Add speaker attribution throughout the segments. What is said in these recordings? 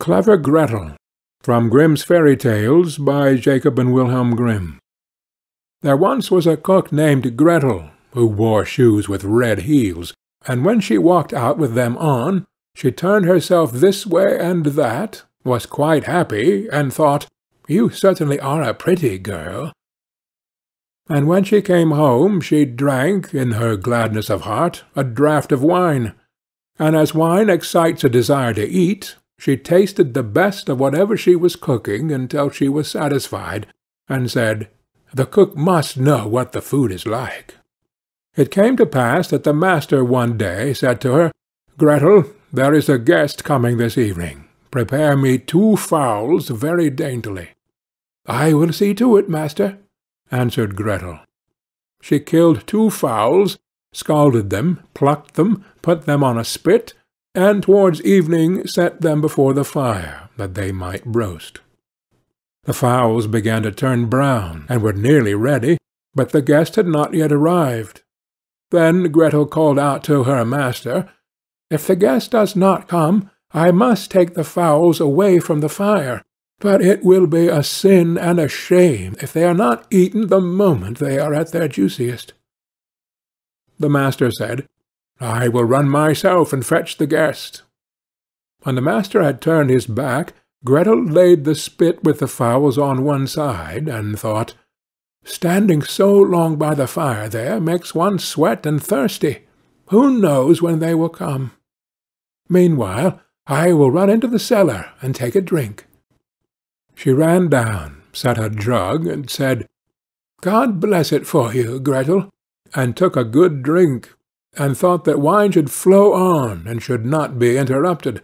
Speaker 1: Clever Gretel From Grimm's Fairy Tales by Jacob and Wilhelm Grimm There once was a cook named Gretel, who wore shoes with red heels, and when she walked out with them on, she turned herself this way and that, was quite happy, and thought, You certainly are a pretty girl. And when she came home, she drank, in her gladness of heart, a draught of wine. And as wine excites a desire to eat, she tasted the best of whatever she was cooking until she was satisfied, and said, The cook must know what the food is like. It came to pass that the master one day said to her, Gretel, there is a guest coming this evening. Prepare me two fowls very daintily. I will see to it, master, answered Gretel. She killed two fowls, scalded them, plucked them, put them on a spit, and towards evening set them before the fire, that they might roast. The fowls began to turn brown, and were nearly ready, but the guest had not yet arrived. Then Gretel called out to her master, If the guest does not come, I must take the fowls away from the fire, but it will be a sin and a shame if they are not eaten the moment they are at their juiciest. The master said, I will run myself and fetch the guest. When the master had turned his back, Gretel laid the spit with the fowls on one side, and thought, Standing so long by the fire there makes one sweat and thirsty. Who knows when they will come? Meanwhile, I will run into the cellar and take a drink. She ran down, set a jug, and said, God bless it for you, Gretel, and took a good drink, and thought that wine should flow on and should not be interrupted,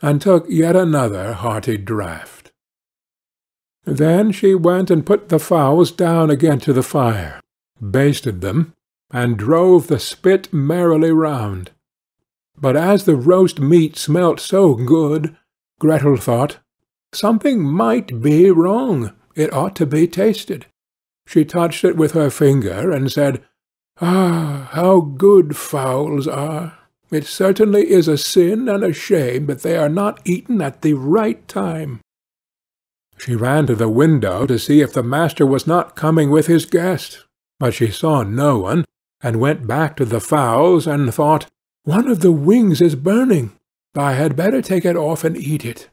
Speaker 1: and took yet another hearty draught. Then she went and put the fowls down again to the fire, basted them, and drove the spit merrily round. But as the roast meat smelt so good, Gretel thought, Something might be wrong. It ought to be tasted. She touched it with her finger and said, Ah, how good fowls are! It certainly is a sin and a shame that they are not eaten at the right time. She ran to the window to see if the master was not coming with his guest, but she saw no one, and went back to the fowls and thought, One of the wings is burning. I had better take it off and eat it.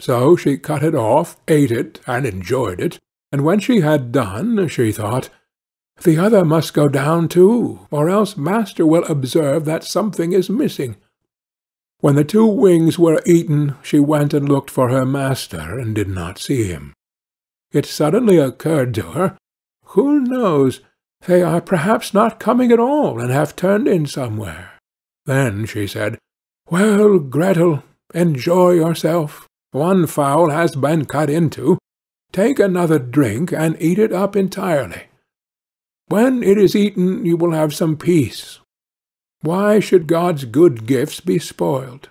Speaker 1: So she cut it off, ate it, and enjoyed it, and when she had done, she thought, the other must go down too, or else master will observe that something is missing. When the two wings were eaten, she went and looked for her master, and did not see him. It suddenly occurred to her, Who knows? They are perhaps not coming at all, and have turned in somewhere. Then she said, Well, Gretel, enjoy yourself. One fowl has been cut into. Take another drink, and eat it up entirely when it is eaten you will have some peace. Why should God's good gifts be spoiled?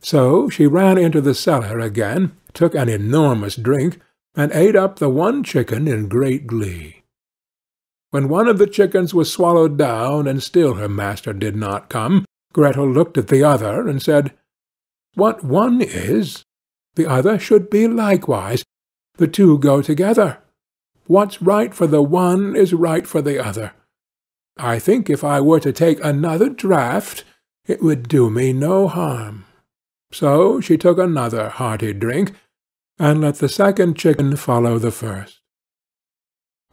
Speaker 1: So she ran into the cellar again, took an enormous drink, and ate up the one chicken in great glee. When one of the chickens was swallowed down and still her master did not come, Gretel looked at the other and said, What one is, the other should be likewise. The two go together. What's right for the one is right for the other. I think if I were to take another draught, it would do me no harm. So she took another hearty drink, and let the second chicken follow the first.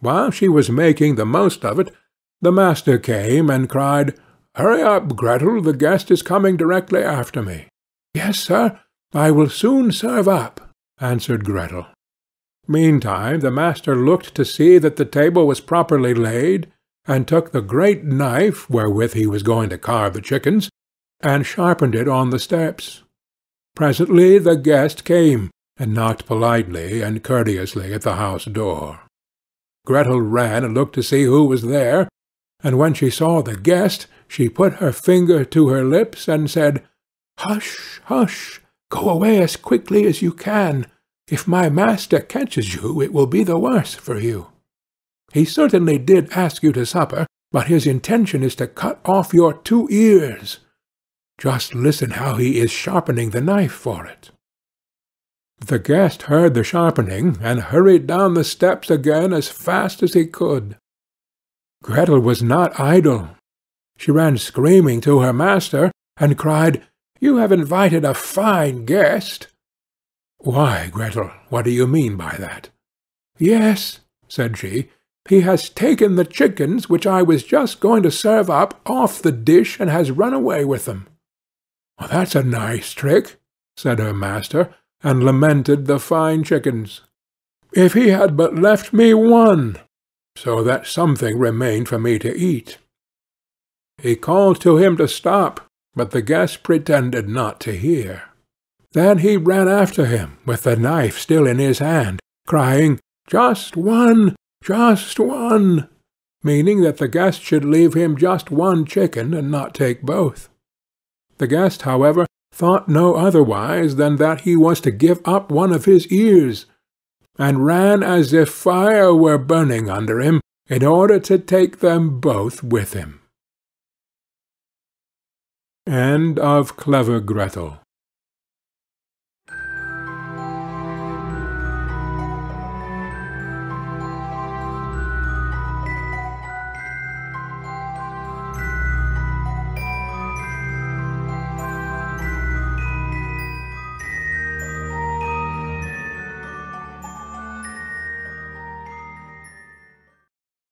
Speaker 1: While she was making the most of it, the master came and cried, Hurry up, Gretel, the guest is coming directly after me. Yes, sir, I will soon serve up, answered Gretel. Meantime the master looked to see that the table was properly laid, and took the great knife wherewith he was going to carve the chickens, and sharpened it on the steps. Presently the guest came, and knocked politely and courteously at the house door. Gretel ran and looked to see who was there, and when she saw the guest, she put her finger to her lips and said, Hush, hush, go away as quickly as you can. If my master catches you, it will be the worse for you. He certainly did ask you to supper, but his intention is to cut off your two ears. Just listen how he is sharpening the knife for it. The guest heard the sharpening, and hurried down the steps again as fast as he could. Gretel was not idle. She ran screaming to her master, and cried, You have invited a fine guest. Why, Gretel, what do you mean by that? Yes, said she, he has taken the chickens which I was just going to serve up off the dish and has run away with them. Well, that's a nice trick, said her master, and lamented the fine chickens. If he had but left me one, so that something remained for me to eat. He called to him to stop, but the guest pretended not to hear. Then he ran after him, with the knife still in his hand, crying, Just one! Just one! meaning that the guest should leave him just one chicken and not take both. The guest, however, thought no otherwise than that he was to give up one of his ears, and ran as if fire were burning under him, in order to take them both with him. End of Clever Gretel